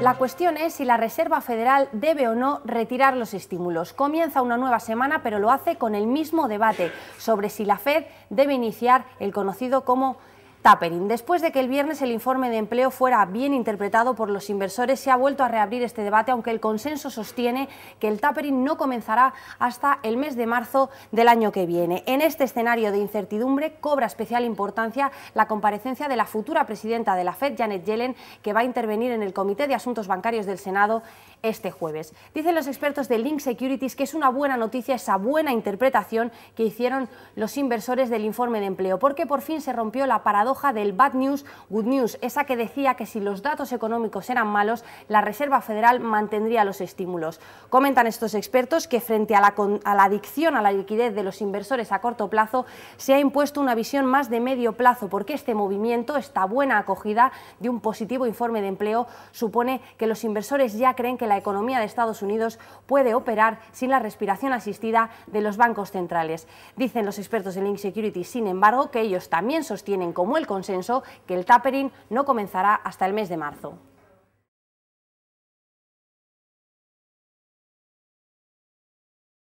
La cuestión es si la Reserva Federal debe o no retirar los estímulos. Comienza una nueva semana, pero lo hace con el mismo debate sobre si la Fed debe iniciar el conocido como tapering. Después de que el viernes el informe de empleo fuera bien interpretado por los inversores, se ha vuelto a reabrir este debate, aunque el consenso sostiene que el tapering no comenzará hasta el mes de marzo del año que viene. En este escenario de incertidumbre cobra especial importancia la comparecencia de la futura presidenta de la Fed, Janet Yellen, que va a intervenir en el Comité de Asuntos Bancarios del Senado este jueves. Dicen los expertos de Link Securities que es una buena noticia esa buena interpretación que hicieron los inversores del informe de empleo, porque por fin se rompió la paradoja hoja del bad news, good news, esa que decía que si los datos económicos eran malos, la Reserva Federal mantendría los estímulos. Comentan estos expertos que frente a la, adicción a la liquidez de los inversores a corto plazo, se ha impuesto una visión más de medio plazo, porque este movimiento, esta buena acogida de un positivo informe de empleo, supone que los inversores ya creen que la economía de Estados Unidos puede operar sin la respiración asistida de los bancos centrales. Dicen los expertos de Link Security, sin embargo, que ellos también sostienen, como el consenso que el tapering no comenzará hasta el mes de marzo.